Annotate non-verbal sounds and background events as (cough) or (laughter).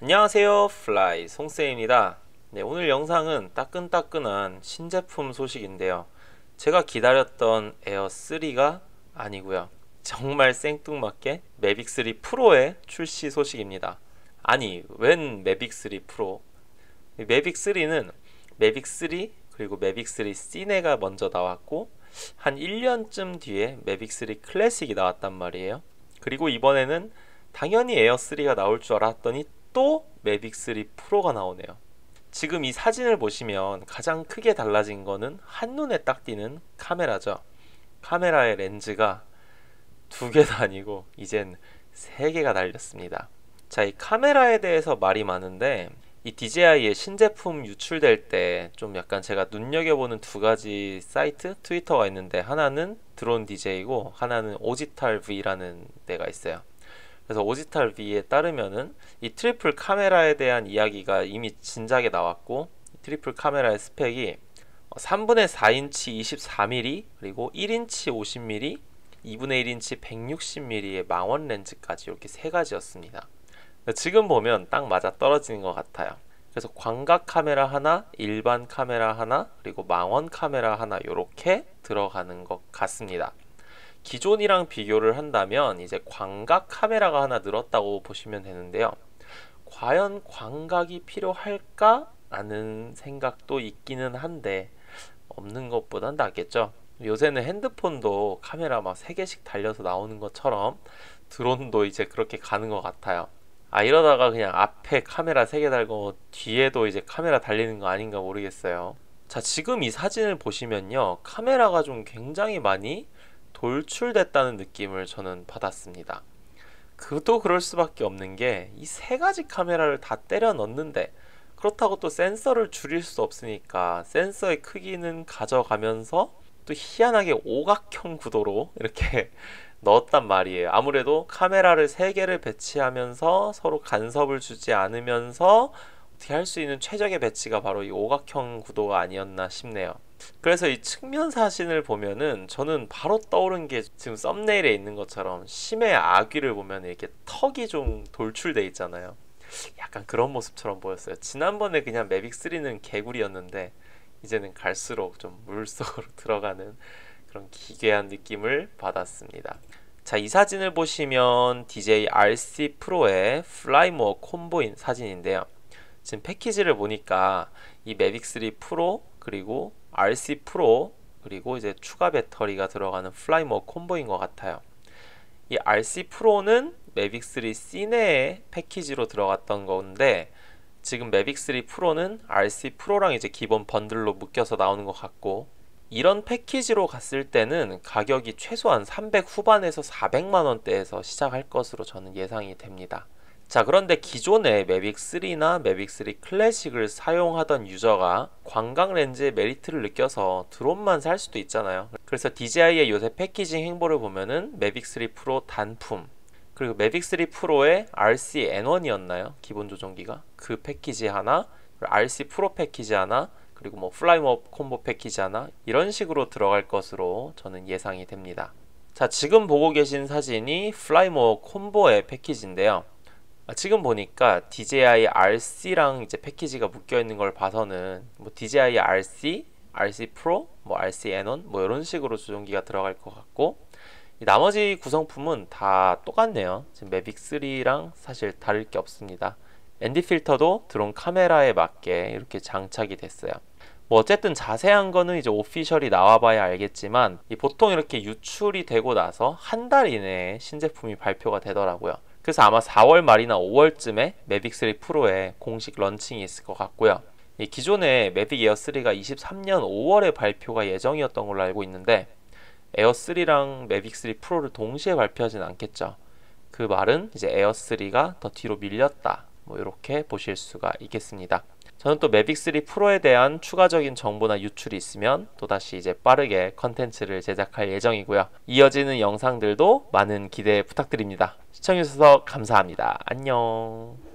안녕하세요 플라이 송쌤입니다 네, 오늘 영상은 따끈따끈한 신제품 소식인데요 제가 기다렸던 에어3가 아니고요 정말 생뚱맞게 매빅3 프로의 출시 소식입니다 아니 웬 매빅3 프로 매빅3는 매빅3 그리고 매빅3 시네가 먼저 나왔고 한 1년쯤 뒤에 매빅3 클래식이 나왔단 말이에요 그리고 이번에는 당연히 에어3가 나올 줄 알았더니 또 매빅 3 프로가 나오네요. 지금 이 사진을 보시면 가장 크게 달라진 거는 한눈에 딱 띄는 카메라죠. 카메라의 렌즈가 두 개도 아니고 이젠 세 개가 달렸습니다. 자, 이 카메라에 대해서 말이 많은데 이 DJI의 신제품 유출될 때 좀 약간 제가 눈여겨보는 두 가지 사이트 트위터가 있는데 하나는 드론 DJ고 하나는 오지탈 V라는 데가 있어요. 그래서 오지탈 V에 따르면은 이 트리플 카메라에 대한 이야기가 이미 진작에 나왔고 트리플 카메라의 스펙이 3분의 4인치 24mm 그리고 1인치 50mm 2분의 1인치 160mm의 망원 렌즈까지 이렇게 세 가지였습니다. 지금 보면 딱 맞아 떨어지는 것 같아요. 그래서 광각 카메라 하나, 일반 카메라 하나, 그리고 망원 카메라 하나 이렇게 들어가는 것 같습니다. 기존이랑 비교를 한다면 이제 광각 카메라가 하나 늘었다고 보시면 되는데요. 과연 광각이 필요할까? 라는 생각도 있기는 한데 없는 것보단 낫겠죠. 요새는 핸드폰도 카메라 막 3개씩 달려서 나오는 것처럼 드론도 이제 그렇게 가는 것 같아요. 아 이러다가 그냥 앞에 카메라 3개 달고 뒤에도 이제 카메라 달리는 거 아닌가 모르겠어요. 자 지금 이 사진을 보시면요 카메라가 좀 굉장히 많이 돌출됐다는 느낌을 저는 받았습니다. 그도 그럴 수밖에 없는 게 이 세 가지 카메라를 다 때려 넣는데 그렇다고 또 센서를 줄일 수 없으니까 센서의 크기는 가져가면서 또 희한하게 오각형 구도로 이렇게 (laughs) 넣었단 말이에요. 아무래도 카메라를 세 개를 배치하면서 서로 간섭을 주지 않으면서 어떻게 할 수 있는 최적의 배치가 바로 이 오각형 구도가 아니었나 싶네요. 그래서 이 측면 사진을 보면은 저는 바로 떠오른 게 지금 썸네일에 있는 것처럼 심해 아귀를 보면 이렇게 턱이 좀 돌출돼 있잖아요. 약간 그런 모습처럼 보였어요. 지난번에 그냥 매빅 3는 개구리였는데 이제는 갈수록 좀 물속으로 (laughs) 들어가는 그런 기괴한 느낌을 받았습니다. 자, 이 사진을 보시면 DJ RC 프로의 플라이모어 콤보인 사진인데요. 지금 패키지를 보니까 이 매빅 3 프로 그리고 RC 프로 그리고 이제 추가 배터리가 들어가는 플라이머 콤보인 것 같아요. 이 RC 프로는 매빅 3 시내의 패키지로 들어갔던 건데 지금 매빅 3 프로는 RC 프로랑 이제 기본 번들로 묶여서 나오는 것 같고 이런 패키지로 갔을 때는 가격이 최소한 300 후반에서 400만 원대에서 시작할 것으로 저는 예상이 됩니다. 자 그런데 기존에 매빅3나 매빅3 클래식을 사용하던 유저가 관광 렌즈의 메리트를 느껴서 드론만 살 수도 있잖아요 그래서 DJI의 요새 패키징 행보를 보면은 매빅3 프로 단품 그리고 매빅3 프로의 RC N1이었나요? 기본 조종기가 그 패키지 하나 RC 프로 패키지 하나 그리고 뭐플라이머 콤보 패키지 하나 이런 식으로 들어갈 것으로 저는 예상이 됩니다 자 지금 보고 계신 사진이 플라이머업 콤보의 패키지인데요 아, 지금 보니까 DJI RC랑 이제 패키지가 묶여 있는 걸 봐서는 뭐 DJI RC, RC 프로, 뭐 RC N1 뭐 이런 식으로 조종기가 들어갈 것 같고 나머지 구성품은 다 똑같네요. 지금 매빅 3랑 사실 다를 게 없습니다. n 디 필터도 드론 카메라에 맞게 이렇게 장착이 됐어요. 뭐 어쨌든 자세한 거는 이제 오피셜이 나와봐야 알겠지만 보통 이렇게 유출이 되고 나서 한 달 이내에 신제품이 발표가 되더라고요. 그래서 아마 4월 말이나 5월쯤에 매빅 3 프로에 공식 런칭이 있을 것 같고요. 예, 기존에 매빅 에어 3가 23년 5월에 발표가 예정이었던 걸로 알고 있는데 에어 3랑 매빅 3 프로를 동시에 발표하진 않겠죠. 그 말은 이제 에어 3가 더 뒤로 밀렸다. 뭐 이렇게 보실 수가 있겠습니다. 저는 또 매빅3 프로에 대한 추가적인 정보나 유출이 있으면 또다시 이제 빠르게 컨텐츠를 제작할 예정이고요. 이어지는 영상들도 많은 기대 부탁드립니다. 시청해주셔서 감사합니다. 안녕.